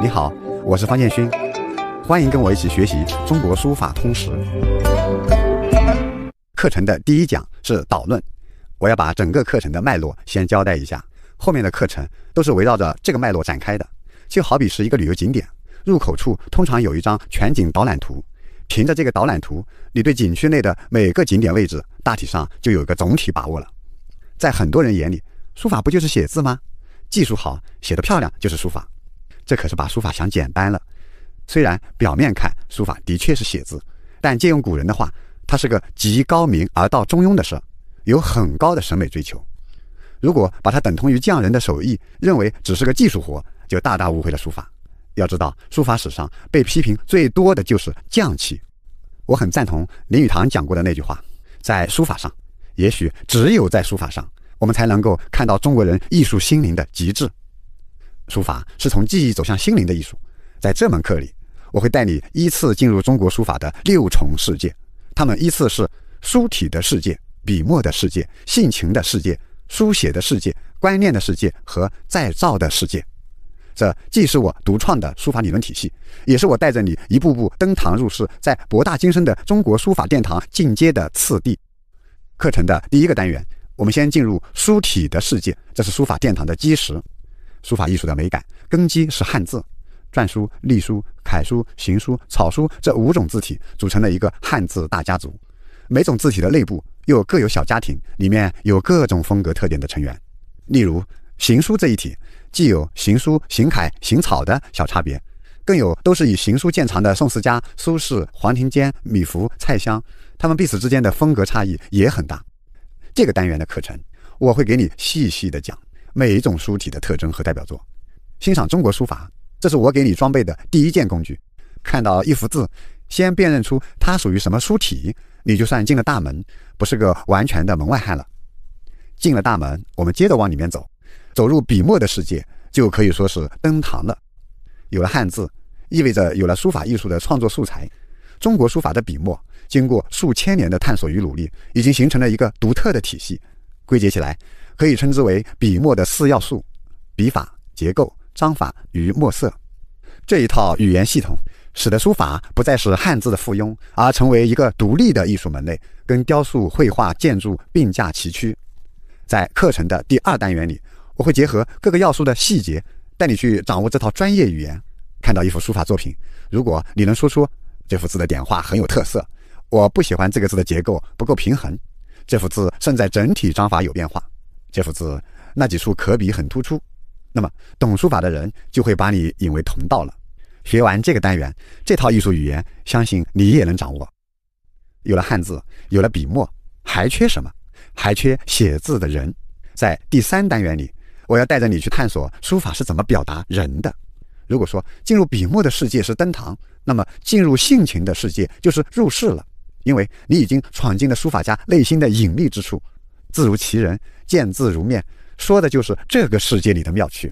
你好，我是方建勋，欢迎跟我一起学习《中国书法通识》课程的第一讲是导论，我要把整个课程的脉络先交代一下，后面的课程都是围绕着这个脉络展开的，就好比是一个旅游景点，入口处通常有一张全景导览图，凭着这个导览图，你对景区内的每个景点位置大体上就有一个总体把握了。在很多人眼里，书法不就是写字吗？技术好，写得漂亮就是书法。这可是把书法想简单了。虽然表面看书法的确是写字，但借用古人的话，它是个极高明而到中庸的事，有很高的审美追求。如果把它等同于匠人的手艺，认为只是个技术活，就大大误会了书法。要知道，书法史上被批评最多的就是匠气。我很赞同林语堂讲过的那句话：在书法上，也许只有在书法上，我们才能够看到中国人艺术心灵的极致。书法是从记忆走向心灵的艺术。在这门课里，我会带你依次进入中国书法的六重世界，它们依次是书体的世界、笔墨的世界、性情的世界、书写的世界、观念的世界和再造的世界。这既是我独创的书法理论体系，也是我带着你一步步登堂入室，在博大精深的中国书法殿堂进阶的次第。课程的第一个单元，我们先进入书体的世界，这是书法殿堂的基石。书法艺术的美感根基是汉字，篆书、隶书、楷书、行书、草书这五种字体组成了一个汉字大家族。每种字体的内部又各有小家庭，里面有各种风格特点的成员。例如，行书这一体，既有行书、行楷、行草的小差别，更有都是以行书见长的宋四家——苏轼、黄庭坚、米芾、蔡襄，他们彼此之间的风格差异也很大。这个单元的课程，我会给你细细的讲。每一种书体的特征和代表作，欣赏中国书法，这是我给你装备的第一件工具。看到一幅字，先辨认出它属于什么书体，你就算进了大门，不是个完全的门外汉了。进了大门，我们接着往里面走，走入笔墨的世界，就可以说是登堂了。有了汉字，意味着有了书法艺术的创作素材。中国书法的笔墨，经过数千年的探索与努力，已经形成了一个独特的体系。归结起来。可以称之为笔墨的四要素：笔法、结构、章法与墨色。这一套语言系统，使得书法不再是汉字的附庸，而成为一个独立的艺术门类，跟雕塑、绘画、建筑并驾齐驱。在课程的第二单元里，我会结合各个要素的细节，带你去掌握这套专业语言。看到一幅书法作品，如果你能说出这幅字的点画很有特色，我不喜欢这个字的结构不够平衡，这幅字胜在整体章法有变化。这幅字，那几处可笔很突出，那么懂书法的人就会把你引为同道了。学完这个单元，这套艺术语言，相信你也能掌握。有了汉字，有了笔墨，还缺什么？还缺写字的人。在第三单元里，我要带着你去探索书法是怎么表达人的。如果说进入笔墨的世界是登堂，那么进入性情的世界就是入室了，因为你已经闯进了书法家内心的隐秘之处。字如其人，见字如面，说的就是这个世界里的妙趣。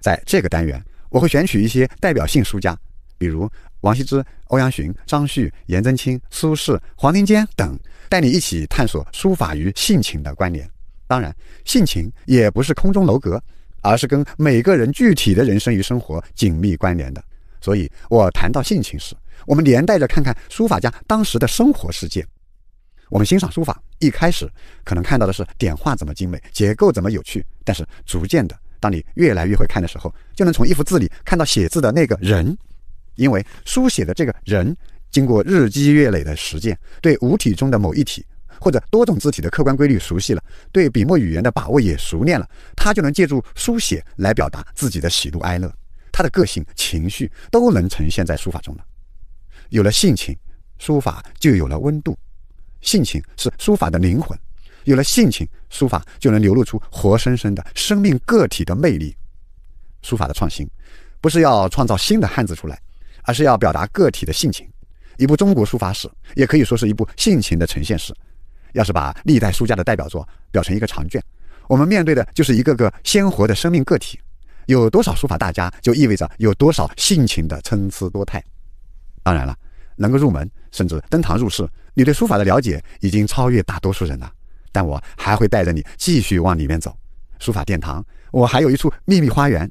在这个单元，我会选取一些代表性书家，比如王羲之、欧阳询、张旭、颜真卿、苏轼、黄庭坚等，带你一起探索书法与性情的关联。当然，性情也不是空中楼阁，而是跟每个人具体的人生与生活紧密关联的。所以，我谈到性情时，我们连带着看看书法家当时的生活世界。我们欣赏书法，一开始可能看到的是点画怎么精美，结构怎么有趣。但是逐渐的，当你越来越会看的时候，就能从一幅字里看到写字的那个人。因为书写的这个人，经过日积月累的实践，对五体中的某一体或者多种字体的客观规律熟悉了，对笔墨语言的把握也熟练了，他就能借助书写来表达自己的喜怒哀乐，他的个性、情绪都能呈现在书法中了。有了性情，书法就有了温度。性情是书法的灵魂，有了性情，书法就能流露出活生生的生命个体的魅力。书法的创新，不是要创造新的汉字出来，而是要表达个体的性情。一部中国书法史，也可以说是一部性情的呈现史。要是把历代书家的代表作裱成一个长卷，我们面对的就是一个个鲜活的生命个体。有多少书法大家，就意味着有多少性情的参差多态。当然了。能够入门，甚至登堂入室，你对书法的了解已经超越大多数人了。但我还会带着你继续往里面走，书法殿堂。我还有一处秘密花园。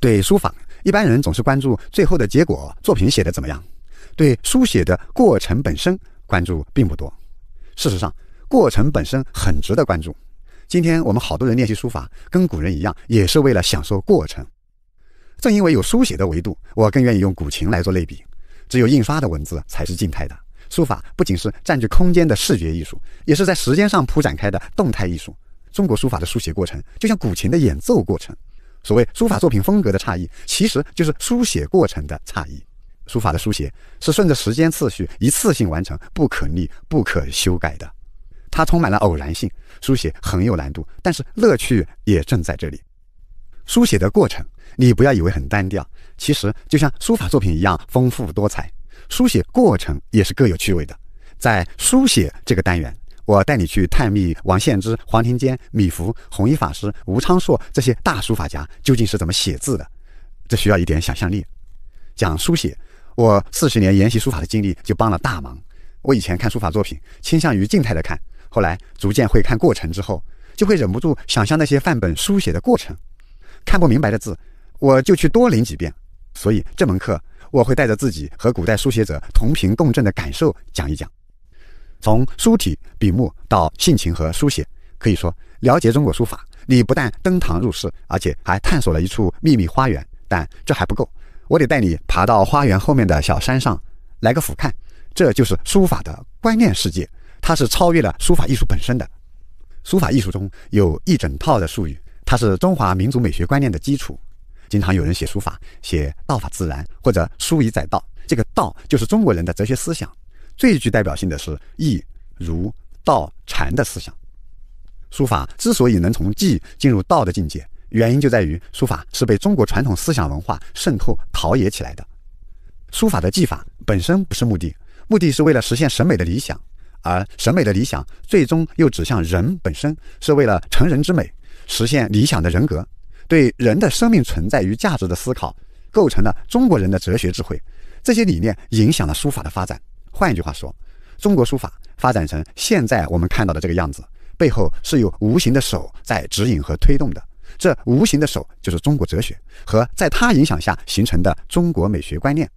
对书法，一般人总是关注最后的结果，作品写的怎么样？对书写的过程本身关注并不多。事实上，过程本身很值得关注。今天我们好多人练习书法，跟古人一样，也是为了享受过程。正因为有书写的维度，我更愿意用古琴来做类比。只有印刷的文字才是静态的，书法不仅是占据空间的视觉艺术，也是在时间上铺展开的动态艺术。中国书法的书写过程，就像古琴的演奏过程。所谓书法作品风格的差异，其实就是书写过程的差异。书法的书写是顺着时间次序一次性完成，不可逆、不可修改的，它充满了偶然性。书写很有难度，但是乐趣也正在这里。书写的过程，你不要以为很单调，其实就像书法作品一样丰富多彩。书写过程也是各有趣味的。在书写这个单元，我带你去探秘王献之、黄庭坚、米芾、弘一法师、吴昌硕这些大书法家究竟是怎么写字的。这需要一点想象力。讲书写，我四十年研习书法的经历就帮了大忙。我以前看书法作品倾向于静态的看，后来逐渐会看过程，之后就会忍不住想象那些范本书写的过程。看不明白的字，我就去多临几遍。所以这门课我会带着自己和古代书写者同频共振的感受讲一讲，从书体、笔墨到性情和书写，可以说了解中国书法，你不但登堂入室，而且还探索了一处秘密花园。但这还不够，我得带你爬到花园后面的小山上，来个俯瞰。这就是书法的观念世界，它是超越了书法艺术本身的。书法艺术中有一整套的术语。它是中华民族美学观念的基础。经常有人写书法，写“道法自然”或者“书以载道”，这个“道”就是中国人的哲学思想。最具代表性的是“易、儒、道、禅”的思想。书法之所以能从技进入道的境界，原因就在于书法是被中国传统思想文化渗透陶冶起来的。书法的技法本身不是目的，目的是为了实现审美的理想，而审美的理想最终又指向人本身，是为了成人之美。实现理想的人格，对人的生命存在与价值的思考，构成了中国人的哲学智慧。这些理念影响了书法的发展。换一句话说，中国书法发展成现在我们看到的这个样子，背后是有无形的手在指引和推动的。这无形的手就是中国哲学和在它影响下形成的中国美学观念。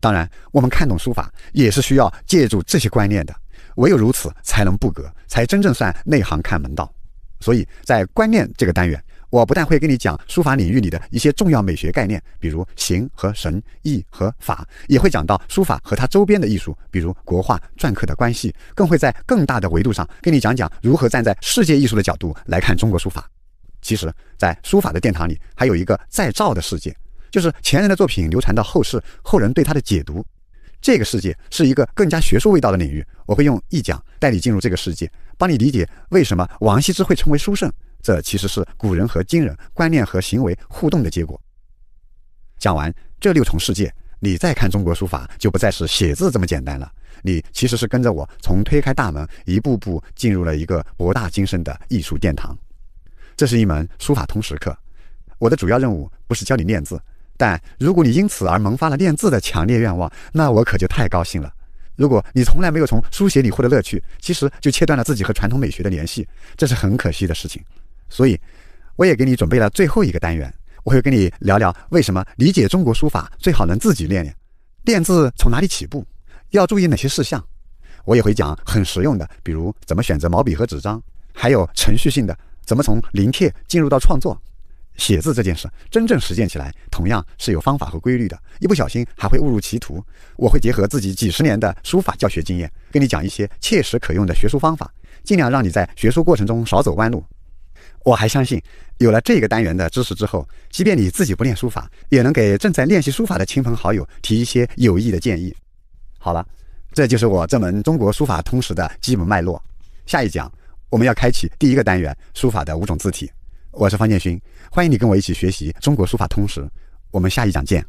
当然，我们看懂书法也是需要借助这些观念的。唯有如此，才能不格，才真正算内行看门道。所以在观念这个单元，我不但会跟你讲书法领域里的一些重要美学概念，比如形和神、意和法，也会讲到书法和它周边的艺术，比如国画、篆刻的关系，更会在更大的维度上跟你讲讲如何站在世界艺术的角度来看中国书法。其实，在书法的殿堂里，还有一个再造的世界，就是前人的作品流传到后世，后人对它的解读。这个世界是一个更加学术味道的领域，我会用一讲带你进入这个世界，帮你理解为什么王羲之会成为书圣。这其实是古人和今人观念和行为互动的结果。讲完这六重世界，你再看中国书法，就不再是写字这么简单了。你其实是跟着我从推开大门，一步步进入了一个博大精深的艺术殿堂。这是一门书法通识课，我的主要任务不是教你练字。但如果你因此而萌发了练字的强烈愿望，那我可就太高兴了。如果你从来没有从书写里获得乐趣，其实就切断了自己和传统美学的联系，这是很可惜的事情。所以，我也给你准备了最后一个单元，我会跟你聊聊为什么理解中国书法最好能自己练练。练字从哪里起步，要注意哪些事项，我也会讲很实用的，比如怎么选择毛笔和纸张，还有程序性的，怎么从临帖进入到创作。写字这件事，真正实践起来，同样是有方法和规律的。一不小心还会误入歧途。我会结合自己几十年的书法教学经验，跟你讲一些切实可用的学书方法，尽量让你在学书过程中少走弯路。我还相信，有了这个单元的知识之后，即便你自己不练书法，也能给正在练习书法的亲朋好友提一些有益的建议。好了，这就是我这门中国书法通识的基本脉络。下一讲，我们要开启第一个单元——书法的五种字体。我是方建勋，欢迎你跟我一起学习中国书法通识，我们下一讲见。